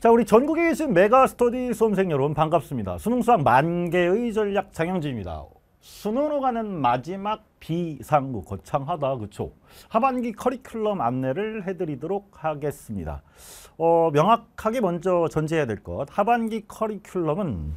자, 우리 전국에 계신 메가스터디 수험생 여러분 반갑습니다. 수능 수학 만개의 전략 장영진입니다. 수능으로 가는 마지막 비상구 거창하다 그쵸? 하반기 커리큘럼 안내를 해드리도록 하겠습니다. 어, 명확하게 먼저 전제해야 될 것. 하반기 커리큘럼은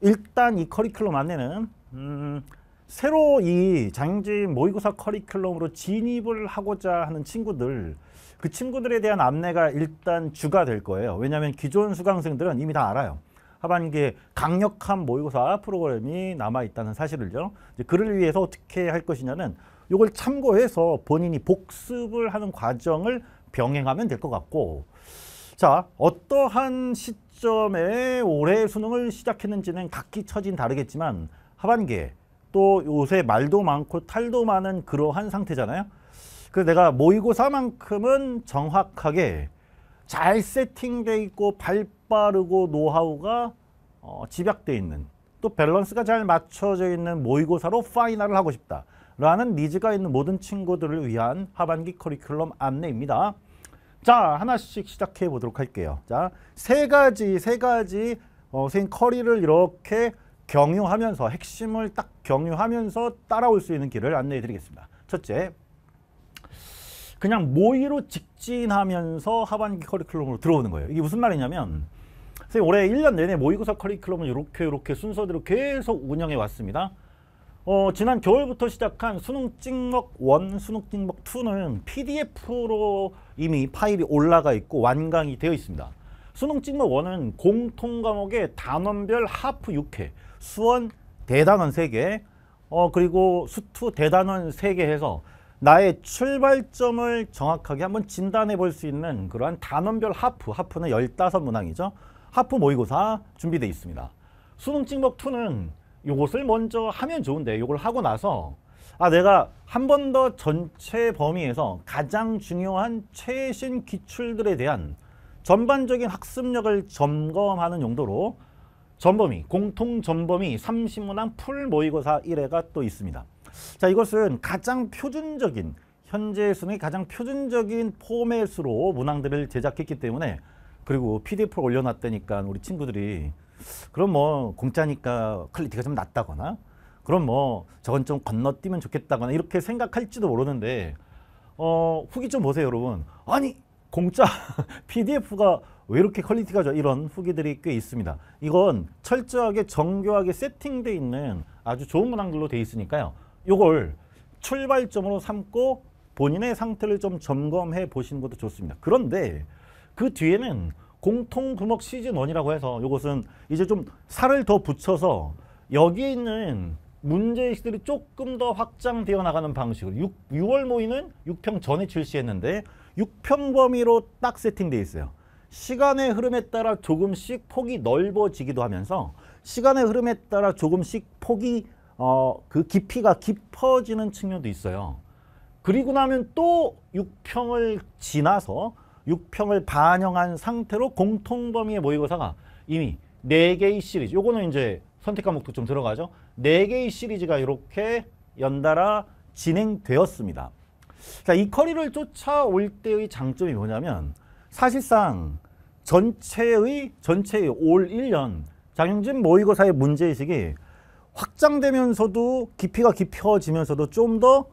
일단 이 커리큘럼 안내는 음, 새로 이 장영진 모의고사 커리큘럼으로 진입을 하고자 하는 친구들 그 친구들에 대한 안내가 일단 주가 될 거예요. 왜냐하면 기존 수강생들은 이미 다 알아요. 하반기에 강력한 모의고사 프로그램이 남아 있다는 사실을요. 이제 그를 위해서 어떻게 할 것이냐는 이걸 참고해서 본인이 복습을 하는 과정을 병행하면 될 것 같고 자 어떠한 시점에 올해 수능을 시작했는지는 각기 처진 다르겠지만 하반기에 또 요새 말도 많고 탈도 많은 그러한 상태잖아요. 그래서 내가 모의고사만큼은 정확하게 잘 세팅돼 있고 발 빠르고 노하우가 어, 집약돼 있는 또 밸런스가 잘 맞춰져 있는 모의고사로 파이널을 하고 싶다 라는 니즈가 있는 모든 친구들을 위한 하반기 커리큘럼 안내입니다. 자 하나씩 시작해 보도록 할게요. 자 세 가지 세 가지 어, 선생님 커리를 이렇게 경유하면서 핵심을 딱 경유하면서 따라올 수 있는 길을 안내해 드리겠습니다. 첫째, 그냥 모의로 직진하면서 하반기 커리큘럼으로 들어오는 거예요. 이게 무슨 말이냐면 음. 선생님 올해 1년 내내 모의고사 커리큘럼을 이렇게 이렇게 순서대로 계속 운영해 왔습니다. 어, 지난 겨울부터 시작한 수능 찍먹 1, 수능 찍먹 2는 PDF로 이미 파일이 올라가 있고 완강이 되어 있습니다. 수능 찍먹 1은 공통 과목의 단원별 하프 6회, 수원 대단원 3개, 어, 그리고 수투 대단원 3개 해서 나의 출발점을 정확하게 한번 진단해 볼 수 있는 그러한 단원별 하프, 하프는 15문항이죠. 하프 모의고사 준비되어 있습니다. 수능 찍먹 2는 이것을 먼저 하면 좋은데 이걸 하고 나서 아 내가 한 번 더 전체 범위에서 가장 중요한 최신 기출들에 대한 전반적인 학습력을 점검하는 용도로 전범위, 공통 전범위 30문항 풀 모의고사 1회가 또 있습니다. 자, 이것은 가장 표준적인 현재 수능의 가장 표준적인 포맷으로 문항들을 제작했기 때문에 그리고 p d f 를 올려놨다니까 우리 친구들이 그럼 뭐 공짜니까 퀄리티가 좀 낮다거나 그럼 뭐 저건 좀 건너뛰면 좋겠다거나 이렇게 생각할지도 모르는데 어 후기 좀 보세요 여러분 아니 공짜 PDF가 왜 이렇게 퀄리티가 좋아 이런 후기들이 꽤 있습니다 이건 철저하게 정교하게 세팅돼 있는 아주 좋은 문항들로 돼 있으니까요 이걸 출발점으로 삼고 본인의 상태를 좀 점검해 보시는 것도 좋습니다. 그런데 그 뒤에는 공통구목 시즌 원이라고 해서 이것은 이제 좀 살을 더 붙여서 여기에 있는 문제의식들이 조금 더 확장되어 나가는 방식으로 6, 6월 모의는 6평 전에 출시했는데 6평 범위로 딱세팅되어 있어요. 시간의 흐름에 따라 조금씩 폭이 넓어지기도 하면서 시간의 흐름에 따라 조금씩 폭이 어, 그 깊이가 깊어지는 측면도 있어요. 그리고 나면 또 6평을 지나서 6평을 반영한 상태로 공통 범위의 모의고사가 이미 4개의 시리즈, 요거는 이제 선택 과목도 좀 들어가죠. 4개의 시리즈가 이렇게 연달아 진행되었습니다. 자, 이 커리를 쫓아올 때의 장점이 뭐냐면 사실상 전체의 전체의 올 1년 장영진 모의고사의 문제의식이 확장되면서도 깊이가 깊어지면서도 좀더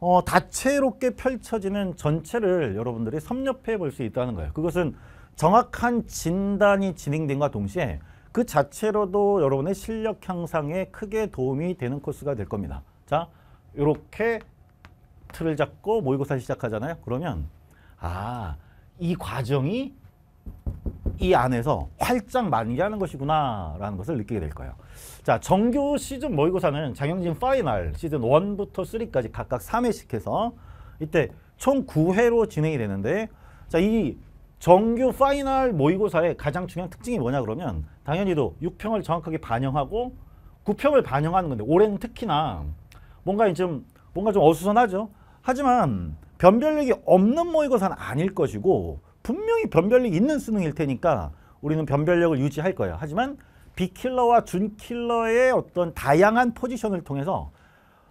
어, 다채롭게 펼쳐지는 전체를 여러분들이 섭렵해 볼 수 있다는 거예요. 그것은 정확한 진단이 진행된과 동시에 그 자체로도 여러분의 실력 향상에 크게 도움이 되는 코스가 될 겁니다. 자, 이렇게 틀을 잡고 모의고사 시작하잖아요. 그러면 아, 이 과정이 이 안에서 활짝 만개하는 것이구나라는 것을 느끼게 될 거예요. 자, 정규 시즌 모의고사는 장영진 파이널 시즌 1부터 3까지 각각 3회씩 해서 이때 총 9회로 진행이 되는데 자, 이 정규 파이널 모의고사의 가장 중요한 특징이 뭐냐 그러면 당연히도 6평을 정확하게 반영하고 9평을 반영하는 건데 올해는 특히나 뭔가 좀 뭔가 좀 어수선하죠. 하지만 변별력이 없는 모의고사는 아닐 것이고 분명히 변별력이 있는 수능일 테니까 우리는 변별력을 유지할 거예요. 하지만 B킬러와 준킬러의 어떤 다양한 포지션을 통해서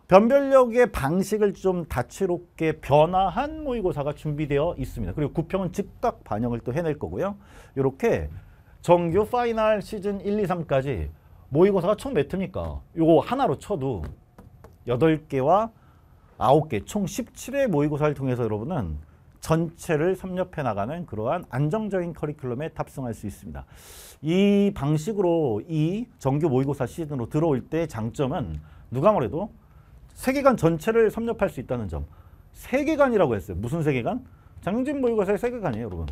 변별력의 방식을 좀 다채롭게 변화한 모의고사가 준비되어 있습니다. 그리고 구평은 즉각 반영을 또 해낼 거고요. 이렇게 정규 파이널 시즌 1, 2, 3까지 모의고사가 총몇 회입니까? 이거 하나로 쳐도 8개와 9개 총 17회 모의고사를 통해서 여러분은 전체를 섭렵해 나가는 그러한 안정적인 커리큘럼에 탑승할 수 있습니다. 이 방식으로 이 정규 모의고사 시즌으로 들어올 때 장점은 누가 뭐래도 세계관 전체를 섭렵할 수 있다는 점. 세계관이라고 했어요. 무슨 세계관? 장영진 모의고사의 세계관이에요, 여러분.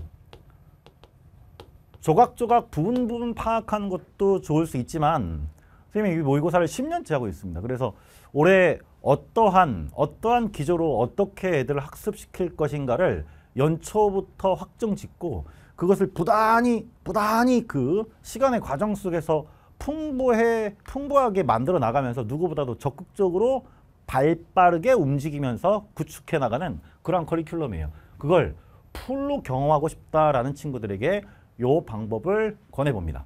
조각조각 부분 부분 파악하는 것도 좋을 수 있지만 선생님이 모의고사를 10년째 하고 있습니다. 그래서 올해 어떠한 어떠한 기조로 어떻게 애들을 학습시킬 것인가를 연초부터 확정 짓고 그것을 부단히 부단히 그 시간의 과정 속에서 풍부해 풍부하게 만들어 나가면서 누구보다도 적극적으로 발빠르게 움직이면서 구축해 나가는 그런 커리큘럼이에요. 그걸 풀로 경험하고 싶다라는 친구들에게 요 방법을 권해 봅니다.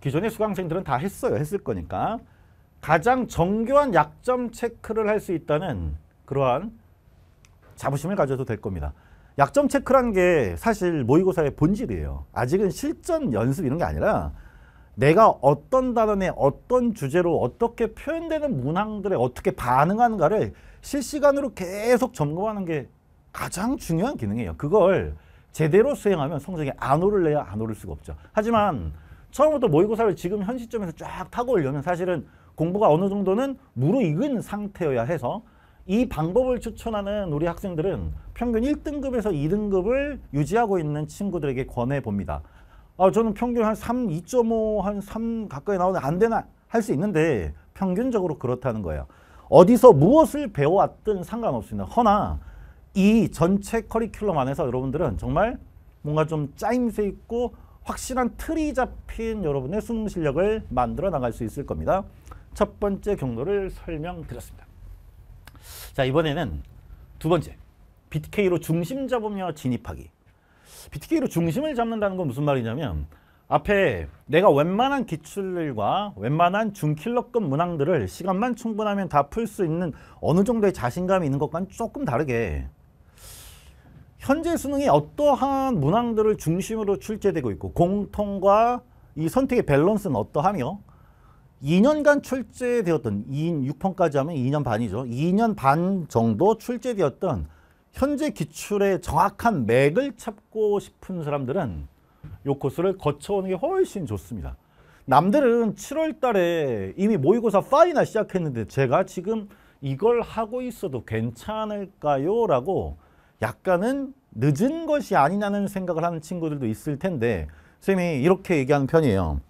기존의 수강생들은 다 했어요. 했을 거니까. 가장 정교한 약점 체크를 할 수 있다는 그러한 자부심을 가져도 될 겁니다. 약점 체크란 게 사실 모의고사의 본질이에요. 아직은 실전 연습 이런 게 아니라 내가 어떤 단원에 어떤 주제로 어떻게 표현되는 문항들에 어떻게 반응하는가를 실시간으로 계속 점검하는 게 가장 중요한 기능이에요. 그걸 제대로 수행하면 성적이 안 오를래야 안 오를 수가 없죠. 하지만 처음부터 모의고사를 지금 현 시점에서 쫙 타고 올려면 사실은 공부가 어느 정도는 무르익은 상태여야 해서 이 방법을 추천하는 우리 학생들은 평균 1등급에서 2등급을 유지하고 있는 친구들에게 권해봅니다. 아, 저는 평균 한 3, 2.5, 한 3 가까이 나오는데 안 되나 할 수 있는데 평균적으로 그렇다는 거예요. 어디서 무엇을 배워왔든 상관없습니다. 허나 이 전체 커리큘럼 안에서 여러분들은 정말 뭔가 좀 짜임새 있고 확실한 틀이 잡힌 여러분의 수능 실력을 만들어 나갈 수 있을 겁니다. 첫 번째 경로를 설명드렸습니다. 자 이번에는 두 번째 BTK로 중심 잡으며 진입하기 BTK로 중심을 잡는다는 건 무슨 말이냐면 앞에 내가 웬만한 기출들과 웬만한 중킬러급 문항들을 시간만 충분하면 다 풀 수 있는 어느 정도의 자신감이 있는 것과는 조금 다르게 현재 수능이 어떠한 문항들을 중심으로 출제되고 있고 공통과 이 선택의 밸런스는 어떠하며 2년간 출제되었던 2인 6번까지 하면 2년 반이죠. 2년 반 정도 출제되었던 현재 기출의 정확한 맥을 찾고 싶은 사람들은 이 코스를 거쳐오는 게 훨씬 좋습니다. 남들은 7월 달에 이미 모의고사 파이널 시작했는데 제가 지금 이걸 하고 있어도 괜찮을까요? 라고 약간은 늦은 것이 아니냐는 생각을 하는 친구들도 있을 텐데 쌤이 이렇게 얘기하는 편이에요.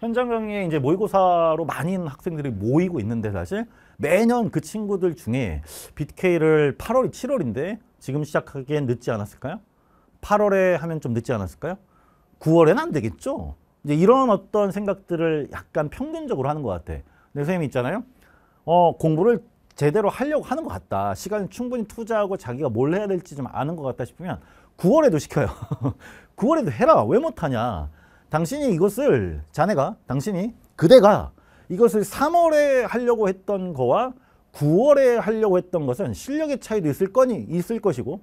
현장에 이제 모의고사로 많은 학생들이 모이고 있는데 사실 매년 그 친구들 중에 BTK를 8월이 7월인데 지금 시작하기엔 늦지 않았을까요? 8월에 하면 좀 늦지 않았을까요? 9월에는 안 되겠죠? 이제 이런 어떤 생각들을 약간 평균적으로 하는 것 같아. 근 선생님이 있잖아요. 어, 공부를 제대로 하려고 하는 것 같다. 시간 을 충분히 투자하고 자기가 뭘 해야 될지 좀 아는 것 같다 싶으면 9월에도 시켜요. 9월에도 해라. 왜 못하냐. 당신이 이것을 자네가 당신이 그대가 이것을 3월에 하려고 했던 거와 9월에 하려고 했던 것은 실력의 차이도 있을 거니 있을 것이고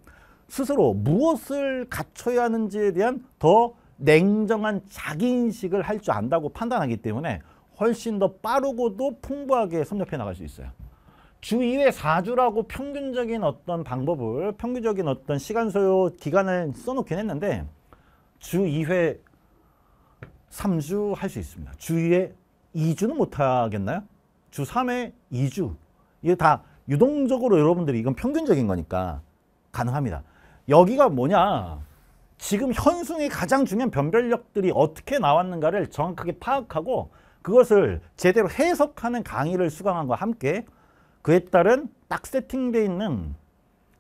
스스로 무엇을 갖춰야 하는지에 대한 더 냉정한 자기 인식을 할 줄 안다고 판단하기 때문에 훨씬 더 빠르고도 풍부하게 섭렵해 나갈 수 있어요. 주 2회 4주라고 평균적인 어떤 방법을 평균적인 어떤 시간 소요 기간을 써놓긴 했는데 주 2회 3주 할 수 있습니다. 주에 2주는 못 하겠나요? 주 3회 2주. 이게 다 유동적으로 여러분들이 이건 평균적인 거니까 가능합니다. 여기가 뭐냐? 지금 현숭이 가장 중요한 변별력들이 어떻게 나왔는가를 정확하게 파악하고 그것을 제대로 해석하는 강의를 수강한 것과 함께 그에 따른 딱 세팅되어 있는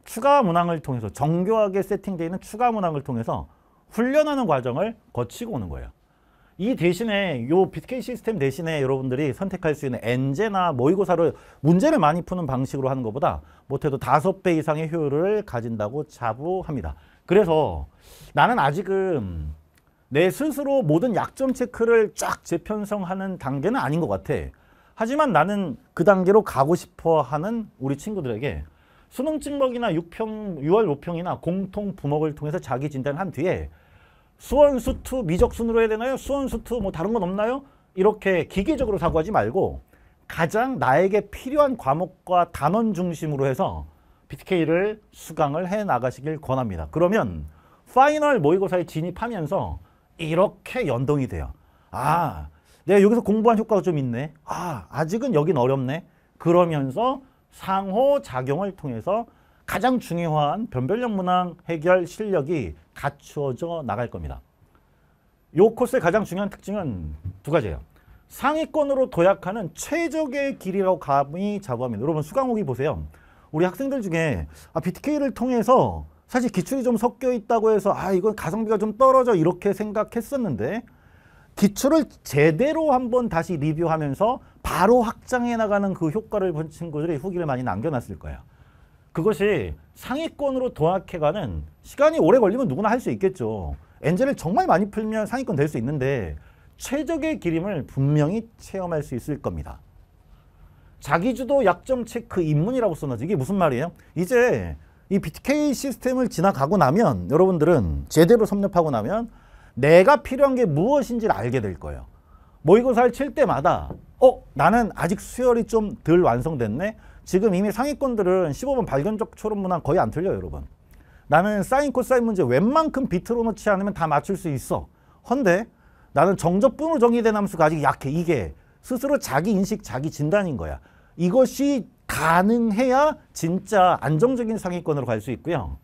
추가 문항을 통해서 정교하게 세팅되어 있는 추가 문항을 통해서 훈련하는 과정을 거치고 오는 거예요. 이 대신에 요 비트케이 시스템 대신에 여러분들이 선택할 수 있는 엔제나 모의고사를 문제를 많이 푸는 방식으로 하는 것보다 못해도 다섯 배 이상의 효율을 가진다고 자부합니다. 그래서 나는 아직은 내 스스로 모든 약점 체크를 쫙 재편성하는 단계는 아닌 것 같아. 하지만 나는 그 단계로 가고 싶어 하는 우리 친구들에게 수능 찍먹이나 6평, 6월 5평이나 공통 부목을 통해서 자기 진단을 한 뒤에 수원수투 미적순으로 해야 되나요? 수원수투 뭐 다른 건 없나요? 이렇게 기계적으로 사고하지 말고 가장 나에게 필요한 과목과 단원 중심으로 해서 BTK를 수강을 해 나가시길 권합니다. 그러면 파이널 모의고사에 진입하면서 이렇게 연동이 돼요. 아, 내가 여기서 공부한 효과가 좀 있네. 아, 아직은 여긴 어렵네. 그러면서 상호 작용을 통해서 가장 중요한 변별력 문항 해결 실력이 갖추어져 나갈 겁니다. 요 코스의 가장 중요한 특징은 두 가지예요. 상위권으로 도약하는 최적의 길이라고 감히 자부합니다. 여러분 수강호기 보세요. 우리 학생들 중에 아, BTK를 통해서 사실 기출이 좀 섞여 있다고 해서 아 이건 가성비가 좀 떨어져 이렇게 생각했었는데 기출을 제대로 한번 다시 리뷰하면서 바로 확장해 나가는 그 효과를 본 친구들이 후기를 많이 남겨놨을 거예요. 그것이 상위권으로 도약해가는 시간이 오래 걸리면 누구나 할 수 있겠죠. 엔젤을 정말 많이 풀면 상위권 될 수 있는데 최적의 기림을 분명히 체험할 수 있을 겁니다. 자기주도 약점 체크 입문이라고 써놨죠. 이게 무슨 말이에요? 이제 이 BTK 시스템을 지나가고 나면 여러분들은 제대로 섭렵하고 나면 내가 필요한 게 무엇인지를 알게 될 거예요. 모의고사를 뭐 칠 때마다 어? 나는 아직 수열이 좀 덜 완성됐네? 지금 이미 상위권들은 15번 발견적 초론문항 거의 안 틀려요 여러분. 나는 사인 코사인 문제 웬만큼 비틀어 놓지 않으면 다 맞출 수 있어. 헌데 나는 정적분으로 정의된 함수가 아직 약해. 이게 스스로 자기 인식, 자기 진단인 거야. 이것이 가능해야 진짜 안정적인 상위권으로 갈 수 있고요.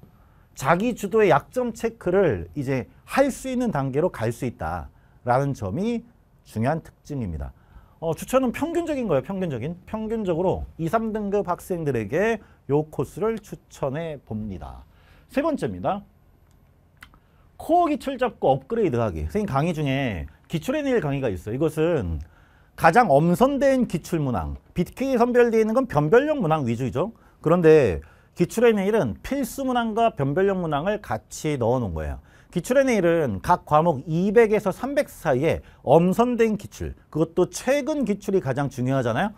자기 주도의 약점 체크를 이제 할 수 있는 단계로 갈 수 있다라는 점이 중요한 특징입니다. 어, 추천은 평균적인 거예요. 평균적인. 평균적으로 2, 3등급 학생들에게 요 코스를 추천해 봅니다. 세 번째입니다. 코어 기출 잡고 업그레이드하기. 선생님 강의 중에 기출의 내일 강의가 있어요. 이것은 가장 엄선된 기출 문항. BTK 선별되어 있는 건 변별력 문항 위주죠. 그런데 기출의 내일은 필수 문항과 변별력 문항을 같이 넣어 놓은 거예요. 기출의 내일은 각 과목 200에서 300 사이에 엄선된 기출, 그것도 최근 기출이 가장 중요하잖아요.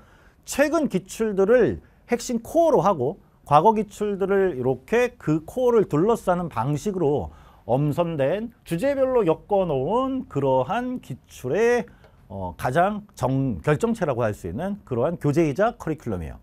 최근 기출들을 핵심 코어로 하고 과거 기출들을 이렇게 그 코어를 둘러싸는 방식으로 엄선된 주제별로 엮어놓은 그러한 기출의 어, 가장 정, 결정체라고 할 수 있는 그러한 교재이자 커리큘럼이에요.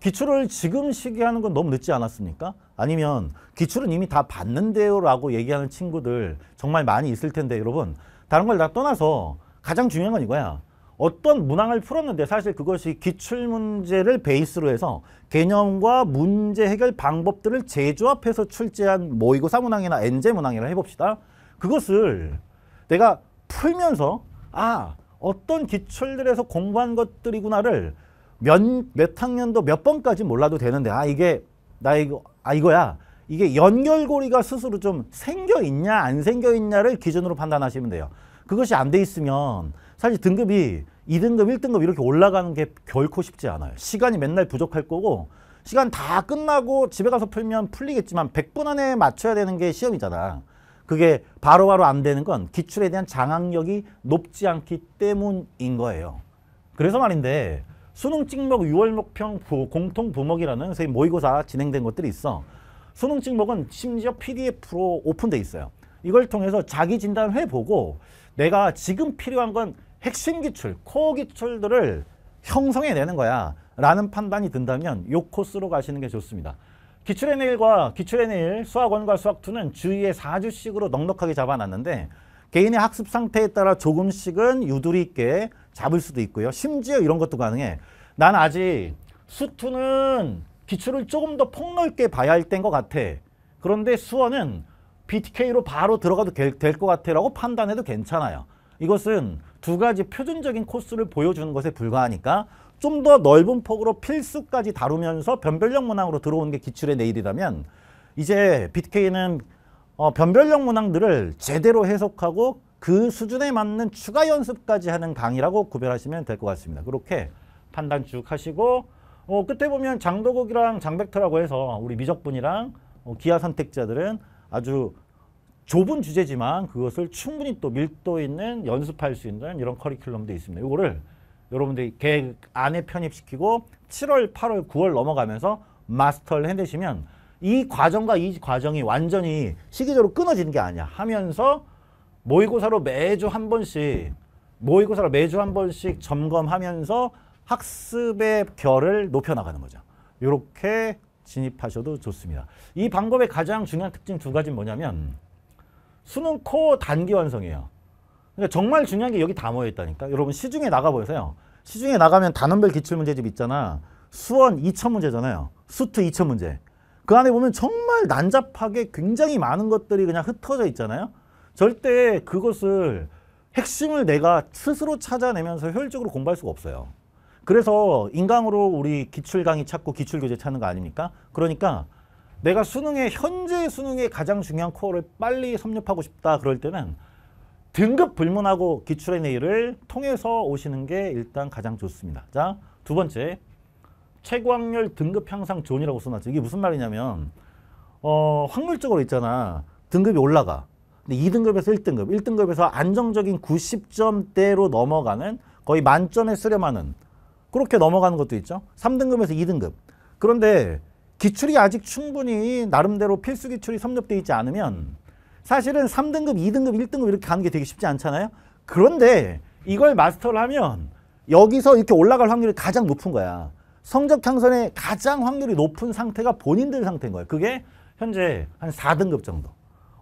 기출을 지금 시기하는 건 너무 늦지 않았습니까? 아니면 기출은 이미 다 봤는데요 라고 얘기하는 친구들 정말 많이 있을 텐데 여러분 다른 걸 다 떠나서 가장 중요한 건 이거야. 어떤 문항을 풀었는데 사실 그것이 기출문제를 베이스로 해서 개념과 문제 해결 방법들을 재조합해서 출제한 모의고사 문항이나 엔제 문항이라 해봅시다. 그것을 내가 풀면서 아 어떤 기출들에서 공부한 것들이구나를 몇, 몇 학년도 몇 번까지 몰라도 되는데 아 이게 나 이거 아 이거야 이게 연결고리가 스스로 좀 생겨 있냐 안 생겨 있냐를 기준으로 판단하시면 돼요. 그것이 안 돼 있으면 사실 등급이 2등급, 1등급 이렇게 올라가는 게 결코 쉽지 않아요. 시간이 맨날 부족할 거고 시간 다 끝나고 집에 가서 풀면 풀리겠지만 100분 안에 맞춰야 되는 게 시험이잖아. 그게 바로바로 바로 안 되는 건 기출에 대한 장악력이 높지 않기 때문인 거예요. 그래서 말인데 수능 찍목 6월 목평 공통 부목이라는 모의고사 진행된 것들이 있어. 수능 찍목은 심지어 PDF로 오픈돼 있어요. 이걸 통해서 자기 진단을 해보고 내가 지금 필요한 건 핵심 기출, 코어 기출들을 형성해내는 거야 라는 판단이 든다면 요 코스로 가시는 게 좋습니다. 기출의 내일과 기출의 내일, 수학원과 수학2는 주의의 4주씩으로 넉넉하게 잡아놨는데 개인의 학습 상태에 따라 조금씩은 유두리 있게 잡을 수도 있고요. 심지어 이런 것도 가능해. 난 아직 수투는 기출을 조금 더 폭넓게 봐야 할 때인 것 같아. 그런데 수원은 BTK로 바로 들어가도 될 것 같아라고 판단해도 괜찮아요. 이것은 두 가지 표준적인 코스를 보여주는 것에 불과하니까 좀 더 넓은 폭으로 필수까지 다루면서 변별력 문항으로 들어오는 게 기출의 내일이라면 이제 BTK는 어, 변별력 문항들을 제대로 해석하고 그 수준에 맞는 추가 연습까지 하는 강의라고 구별하시면 될 것 같습니다. 그렇게 판단 쭉 하시고 어, 끝에 보면 장도국이랑 장백터라고 해서 우리 미적분이랑 어, 기아 선택자들은 아주 좁은 주제지만 그것을 충분히 또 밀도 있는 연습할 수 있는 이런 커리큘럼도 있습니다. 이거를 여러분들이 계획 안에 편입시키고 7월, 8월, 9월 넘어가면서 마스터를 해내시면 이 과정과 이 과정이 완전히 시기적으로 끊어지는 게 아니야 하면서 모의고사로 매주 한 번씩 모의고사로 매주 한 번씩 점검하면서 학습의 결을 높여나가는 거죠. 이렇게 진입하셔도 좋습니다. 이 방법의 가장 중요한 특징 두 가지는 뭐냐면 수능 코어 단기 완성이에요. 그러니까 정말 중요한 게 여기 다 모여있다니까. 여러분 시중에 나가보세요. 시중에 나가면 단원별 기출문제집 있잖아. 수원 2천문제잖아요. 수트 2천문제. 그 안에 보면 정말 난잡하게 굉장히 많은 것들이 그냥 흩어져 있잖아요. 절대 그것을 핵심을 내가 스스로 찾아내면서 효율적으로 공부할 수가 없어요. 그래서 인강으로 우리 기출 강의 찾고 기출 교재 찾는 거 아닙니까? 그러니까 내가 수능에 현재 수능에 가장 중요한 코어를 빨리 섭렵하고 싶다 그럴 때는 등급 불문하고 기출의 내일을 통해서 오시는 게 일단 가장 좋습니다. 자, 두 번째 최고 확률 등급 향상 존이라고 써놨죠. 이게 무슨 말이냐면 어, 확률적으로 있잖아. 등급이 올라가. 근데 2등급에서 1등급, 1등급에서 안정적인 90점대로 넘어가는 거의 만점에 쓰렴하는 그렇게 넘어가는 것도 있죠. 3등급에서 2등급. 그런데 기출이 아직 충분히 나름대로 필수 기출이 섭렵되어 있지 않으면 사실은 3등급, 2등급, 1등급 이렇게 가는 게 되게 쉽지 않잖아요. 그런데 이걸 마스터를 하면 여기서 이렇게 올라갈 확률이 가장 높은 거야. 성적 향선에 가장 확률이 높은 상태가 본인들 상태인 거예요. 그게 현재 한 4등급 정도.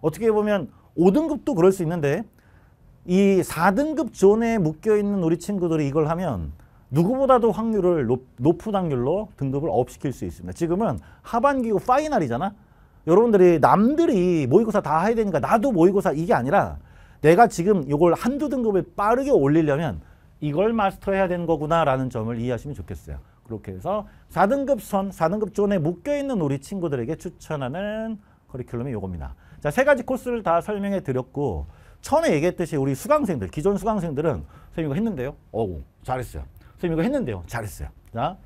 어떻게 보면 5등급도 그럴 수 있는데 이 4등급 존에 묶여 있는 우리 친구들이 이걸 하면 누구보다도 확률을 높, 은 확률로 등급을 업시킬 수 있습니다. 지금은 하반기고 파이널이잖아. 여러분들이 남들이 모의고사 다 해야 되니까 나도 모의고사 이게 아니라 내가 지금 이걸 한두 등급을 빠르게 올리려면 이걸 마스터해야 되는 거구나라는 점을 이해하시면 좋겠어요. 그렇게 해서 4등급 선, 4등급 존에 묶여있는 우리 친구들에게 추천하는 커리큘럼이 요겁니다. 자, 세 가지 코스를 다 설명해 드렸고 처음에 얘기했듯이 우리 수강생들, 기존 수강생들은 선생님이 했는데요. 어우, 잘했어요. 선생님이 이거 했는데요. 잘했어요. 자,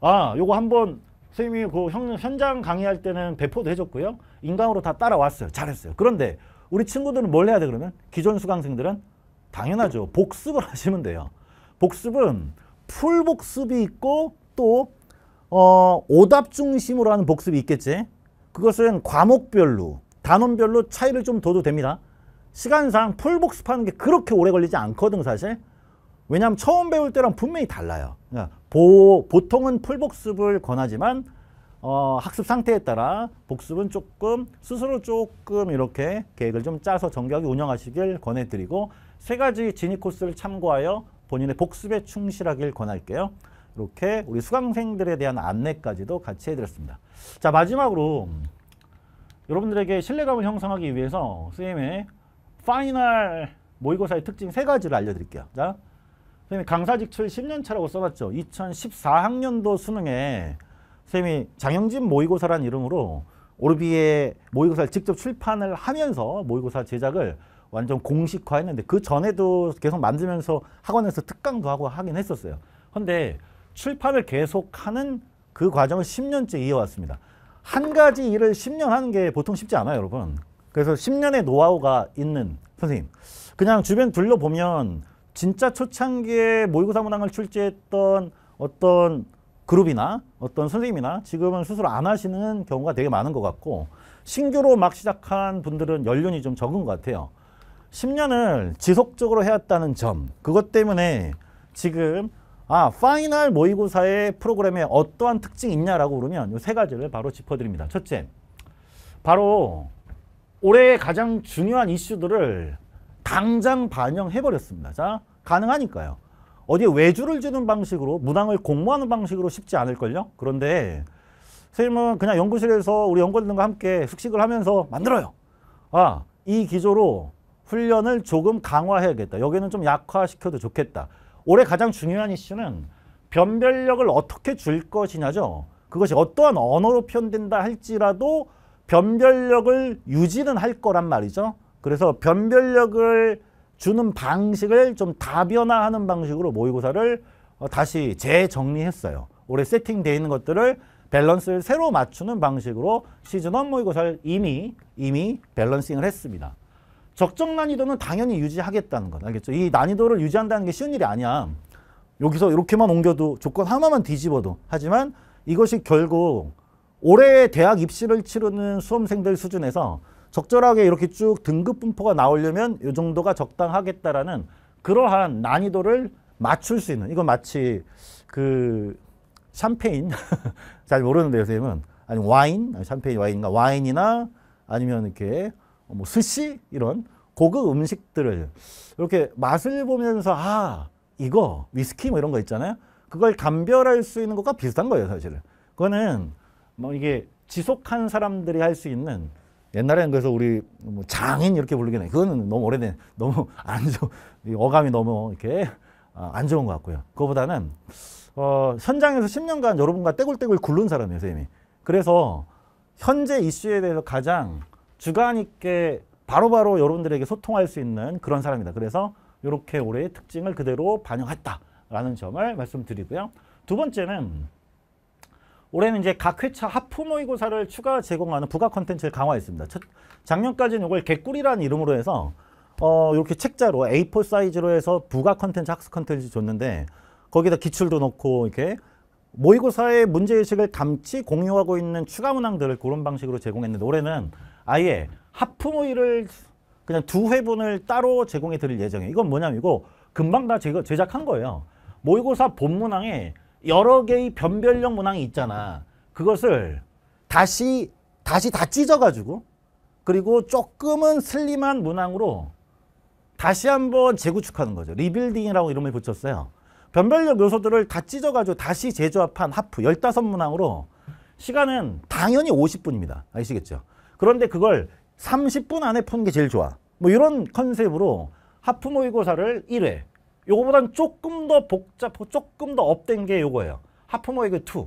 아, 요거 한번 선생님이 그 형, 현, 장 강의할 때는 배포도 해줬고요. 인강으로 다 따라왔어요. 잘했어요. 그런데 우리 친구들은 뭘 해야 돼 그러면? 기존 수강생들은 당연하죠. 복습을 하시면 돼요. 복습은 풀복습이 있고 또 어, 오답 중심으로 하는 복습이 있겠지. 그것은 과목별로 단원별로 차이를 좀 둬도 됩니다. 시간상 풀복습하는 게 그렇게 오래 걸리지 않거든 사실. 왜냐하면 처음 배울 때랑 분명히 달라요. 그러니까 보, 보통은 풀복습을 권하지만 어, 학습 상태에 따라 복습은 조금 스스로 조금 이렇게 계획을 좀 짜서 정교하게 운영하시길 권해드리고 세 가지 진위 코스를 참고하여 본인의 복습에 충실하길 권할게요. 이렇게 우리 수강생들에 대한 안내까지도 같이 해드렸습니다. 자 마지막으로 여러분들에게 신뢰감을 형성하기 위해서 선생님의 파이널 모의고사의 특징 세 가지를 알려드릴게요. 자, 선생님 강사직 출 10년 차라고 써놨죠. 2014학년도 수능에 선생님이 장영진 모의고사란 이름으로 오르비의 모의고사를 직접 출판을 하면서 모의고사 제작을 완전 공식화했는데 그 전에도 계속 만들면서 학원에서 특강도 하고 하긴 했었어요. 근데 출판을 계속하는 그 과정을 10년째 이어왔습니다. 한 가지 일을 10년 하는 게 보통 쉽지 않아요, 여러분. 그래서 10년의 노하우가 있는 선생님. 그냥 주변 둘러보면 진짜 초창기에 모의고사 문항을 출제했던 어떤 그룹이나 어떤 선생님이나 지금은 수술 안 하시는 경우가 되게 많은 것 같고 신규로 막 시작한 분들은 연륜이 좀 적은 것 같아요. 10년을 지속적으로 해왔다는 점 그것 때문에 지금 아 파이널 모의고사의 프로그램에 어떠한 특징이 있냐라고 그러면 이 세 가지를 바로 짚어드립니다. 첫째, 바로 올해 가장 중요한 이슈들을 당장 반영해버렸습니다. 자, 가능하니까요. 어디 외주를 주는 방식으로 문항을 공모하는 방식으로 쉽지 않을걸요. 그런데 선생님은 뭐 그냥 연구실에서 우리 연구원들과 함께 숙식을 하면서 만들어요. 아, 이 기조로 훈련을 조금 강화해야겠다. 여기는 좀 약화시켜도 좋겠다. 올해 가장 중요한 이슈는 변별력을 어떻게 줄 것이냐죠. 그것이 어떠한 언어로 표현된다 할지라도 변별력을 유지는 할 거란 말이죠. 그래서 변별력을 주는 방식을 좀 다변화하는 방식으로 모의고사를 어, 다시 재정리했어요. 올해 세팅되어 있는 것들을 밸런스를 새로 맞추는 방식으로 시즌1 모의고사를 이미 이미 밸런싱을 했습니다. 적정 난이도는 당연히 유지하겠다는 건 알겠죠? 이 난이도를 유지한다는 게 쉬운 일이 아니야. 여기서 이렇게만 옮겨도 조건 하나만 뒤집어도 하지만 이것이 결국 올해 대학 입시를 치르는 수험생들 수준에서 적절하게 이렇게 쭉 등급 분포가 나오려면 이 정도가 적당하겠다라는 그러한 난이도를 맞출 수 있는 이건 마치 그 샴페인 잘 모르는데 요 선생님은 아니 와인 샴페인 와인인가 와인이나 아니면 이렇게 뭐 스시 이런 고급 음식들을 이렇게 맛을 보면서 아 이거 위스키 뭐 이런 거 있잖아요 그걸 감별할 수 있는 것과 비슷한 거예요 사실은 그거는 뭐 이게 지속한 사람들이 할 수 있는 옛날에는 그래서 우리 뭐 장인 이렇게 부르긴 해. 그거는 너무 오래된, 너무 안 좋은, 어감이 너무 이렇게 아, 안 좋은 것 같고요. 그거보다는 어, 현장에서 10년간 여러분과 떼굴떼굴 굴른 사람이에요, 선생님이. 그래서 현재 이슈에 대해서 가장 주관 있게 바로바로 바로 여러분들에게 소통할 수 있는 그런 사람이다. 그래서 이렇게 올해의 특징을 그대로 반영했다라는 점을 말씀드리고요. 두 번째는 올해는 이제 각 회차 하품 모의고사를 추가 제공하는 부가 컨텐츠를 강화했습니다. 첫, 작년까지는 이걸 개꿀이라는 이름으로 해서 어, 이렇게 책자로 A4 사이즈로 해서 부가 컨텐츠, 학습 컨텐츠 줬는데 거기다 기출도 넣고 이렇게 모의고사의 문제의식을 감치 공유하고 있는 추가 문항들을 그런 방식으로 제공했는데 올해는 아예 하프 모의를 그냥 두 회분을 따로 제공해 드릴 예정이에요. 이건 뭐냐면 이거 금방 다 제작한 거예요. 모의고사 본문항에 여러 개의 변별력 문항이 있잖아. 그것을 다시 다시 다 찢어가지고 그리고 조금은 슬림한 문항으로 다시 한번 재구축하는 거죠. 리빌딩이라고 이름을 붙였어요. 변별력 요소들을 다 찢어가지고 다시 재조합한 하프 15문항으로 시간은 당연히 50분입니다. 아시겠죠? 그런데 그걸 30분 안에 푸는 게 제일 좋아. 뭐 이런 컨셉으로 하프 모의고사를 1회, 요거보단 조금 더 복잡하고 조금 더 업된 게 요거예요. 하프모이그 2.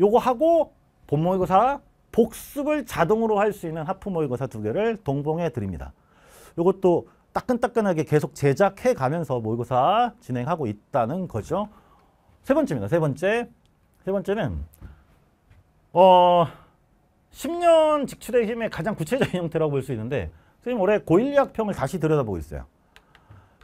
요거 하고 본모의고사 복습을 자동으로 할 수 있는 하프모의고사 두 개를 동봉해 드립니다. 요것도 따끈따끈하게 계속 제작해 가면서 모의고사 진행하고 있다는 거죠. 세 번째입니다. 세 번째. 세 번째는 어 10년 직출의 힘의 가장 구체적인 형태라고 볼 수 있는데 선생님 올해 고1 2학평을 다시 들여다보고 있어요.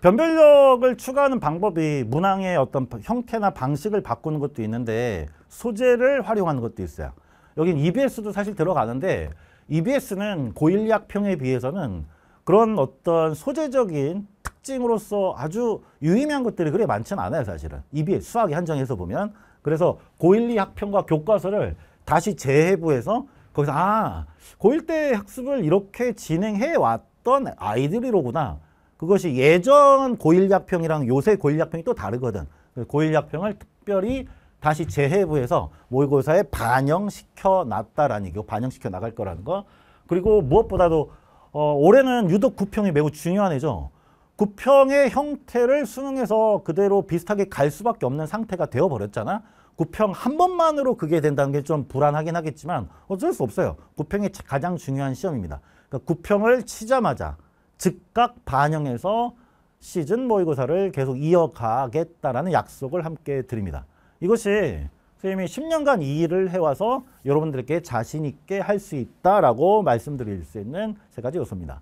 변별력을 추가하는 방법이 문항의 어떤 형태나 방식을 바꾸는 것도 있는데 소재를 활용하는 것도 있어요. 여긴 EBS도 사실 들어가는데 EBS는 고인리학 평에 비해서는 그런 어떤 소재적인 특징으로서 아주 유의미한 것들이 그리 많지는 않아요 사실은 EBS 수학의 한정에서 보면 그래서 고인리 학평과 교과서를 다시 재해부해서 거기서 아 고일 때 학습을 이렇게 진행해 왔던 아이들이로구나 그것이 예전 고일약평이랑 요새 고일약평이 또 다르거든. 고일약평을 특별히 다시 재해부해서 모의고사에 반영시켜 놨다라는 얘기고 반영시켜 나갈 거라는 거. 그리고 무엇보다도 어, 올해는 유독 구평이 매우 중요한 해죠. 구평의 형태를 수능에서 그대로 비슷하게 갈 수밖에 없는 상태가 되어버렸잖아. 구평 한 번만으로 그게 된다는 게 좀 불안하긴 하겠지만 어쩔 수 없어요. 구평이 가장 중요한 시험입니다. 그러니까 구평을 치자마자 즉각 반영해서 시즌 모의고사를 계속 이어가겠다라는 약속을 함께 드립니다. 이것이 선생님이 10년간 이 일을 해와서 여러분들께 자신 있게 할 수 있다라고 말씀드릴 수 있는 세 가지 요소입니다.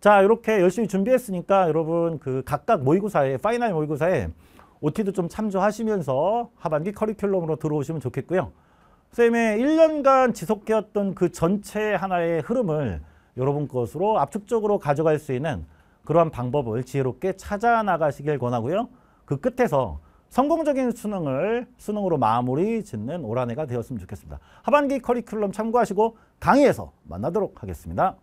자 이렇게 열심히 준비했으니까 여러분 그 각각 모의고사에 파이널 모의고사에 OT도 좀 참조하시면서 하반기 커리큘럼으로 들어오시면 좋겠고요. 선생님의 1년간 지속되었던 그 전체 하나의 흐름을 여러분 것으로 압축적으로 가져갈 수 있는 그러한 방법을 지혜롭게 찾아 나가시길 권하고요. 그 끝에서 성공적인 수능을 수능으로 마무리 짓는 올 한 해가 되었으면 좋겠습니다. 하반기 커리큘럼 참고하시고 강의에서 만나도록 하겠습니다.